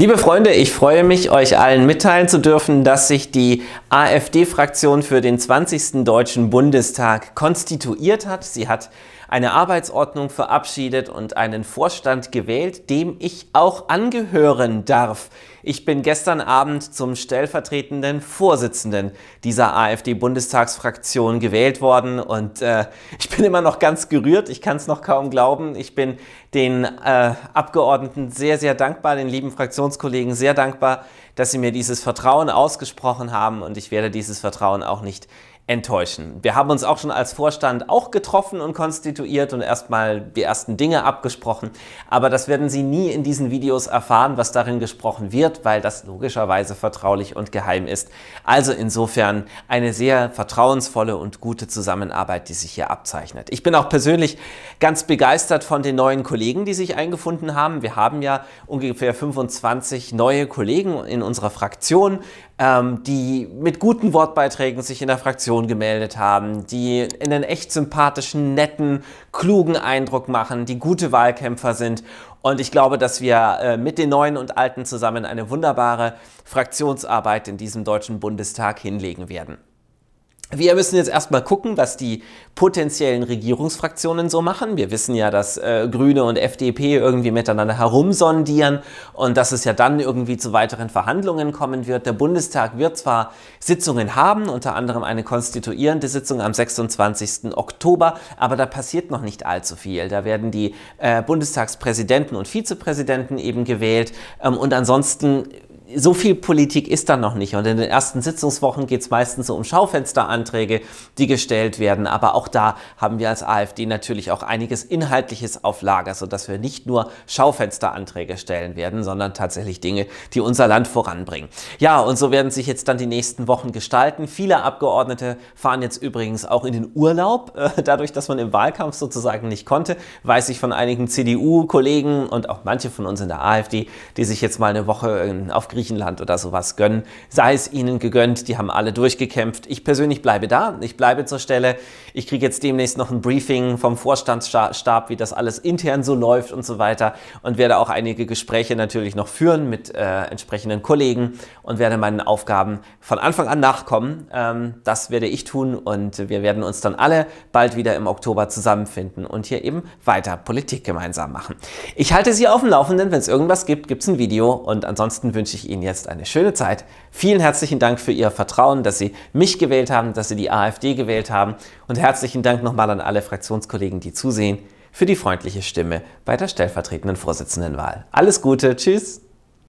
Liebe Freunde, ich freue mich, euch allen mitteilen zu dürfen, dass sich die AfD-Fraktion für den 20. Deutschen Bundestag konstituiert hat. Sie hat eine Arbeitsordnung verabschiedet und einen Vorstand gewählt, dem ich auch angehören darf. Ich bin gestern Abend zum stellvertretenden Vorsitzenden dieser AfD-Bundestagsfraktion gewählt worden und äh, ich bin immer noch ganz gerührt, ich kann es noch kaum glauben. Ich bin den äh, Abgeordneten sehr, sehr dankbar, den lieben Fraktions Redaktionskollegen sehr dankbar, dass sie mir dieses Vertrauen ausgesprochen haben und ich werde dieses Vertrauen auch nicht enttäuschen. Wir haben uns auch schon als Vorstand auch getroffen und konstituiert und erstmal die ersten Dinge abgesprochen, aber das werden Sie nie in diesen Videos erfahren, was darin gesprochen wird, weil das logischerweise vertraulich und geheim ist. Also insofern eine sehr vertrauensvolle und gute Zusammenarbeit, die sich hier abzeichnet. Ich bin auch persönlich ganz begeistert von den neuen Kollegen, die sich eingefunden haben. Wir haben ja ungefähr 25 neue Kollegen in unserer Fraktion, ähm, die mit guten Wortbeiträgen sich in der Fraktion Person gemeldet haben, die einen echt sympathischen, netten, klugen Eindruck machen, die gute Wahlkämpfer sind. Und ich glaube, dass wir äh, mit den Neuen und Alten zusammen eine wunderbare Fraktionsarbeit in diesem Deutschen Bundestag hinlegen werden. Wir müssen jetzt erstmal gucken, was die potenziellen Regierungsfraktionen so machen. Wir wissen ja, dass äh, Grüne und FDP irgendwie miteinander herumsondieren und dass es ja dann irgendwie zu weiteren Verhandlungen kommen wird. Der Bundestag wird zwar Sitzungen haben, unter anderem eine konstituierende Sitzung am 26. Oktober, aber da passiert noch nicht allzu viel. Da werden die äh, Bundestagspräsidenten und Vizepräsidenten eben gewählt ähm, und ansonsten so viel Politik ist dann noch nicht. Und in den ersten Sitzungswochen geht es meistens so um Schaufensteranträge, die gestellt werden. Aber auch da haben wir als AfD natürlich auch einiges Inhaltliches auf Lager, sodass wir nicht nur Schaufensteranträge stellen werden, sondern tatsächlich Dinge, die unser Land voranbringen. Ja, und so werden sich jetzt dann die nächsten Wochen gestalten. Viele Abgeordnete fahren jetzt übrigens auch in den Urlaub. Äh, dadurch, dass man im Wahlkampf sozusagen nicht konnte, weiß ich von einigen CDU-Kollegen und auch manche von uns in der AfD, die sich jetzt mal eine Woche äh, auf Griechenland Griechenland oder sowas gönnen. Sei es ihnen gegönnt, die haben alle durchgekämpft. Ich persönlich bleibe da, ich bleibe zur Stelle. Ich kriege jetzt demnächst noch ein Briefing vom Vorstandsstab, wie das alles intern so läuft und so weiter und werde auch einige Gespräche natürlich noch führen mit äh, entsprechenden Kollegen und werde meinen Aufgaben von Anfang an nachkommen. Ähm, das werde ich tun und wir werden uns dann alle bald wieder im Oktober zusammenfinden und hier eben weiter Politik gemeinsam machen. Ich halte Sie auf dem Laufenden. Wenn es irgendwas gibt, gibt es ein Video und ansonsten wünsche ich Ihnen Ihnen jetzt eine schöne Zeit. Vielen herzlichen Dank für Ihr Vertrauen, dass Sie mich gewählt haben, dass Sie die AfD gewählt haben. Und herzlichen Dank nochmal an alle Fraktionskollegen, die zusehen, für die freundliche Stimme bei der stellvertretenden Vorsitzendenwahl. Alles Gute, tschüss.